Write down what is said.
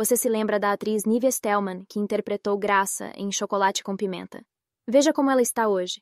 Você se lembra da atriz Nivea Stellman, que interpretou Graça em Chocolate com Pimenta. Veja como ela está hoje.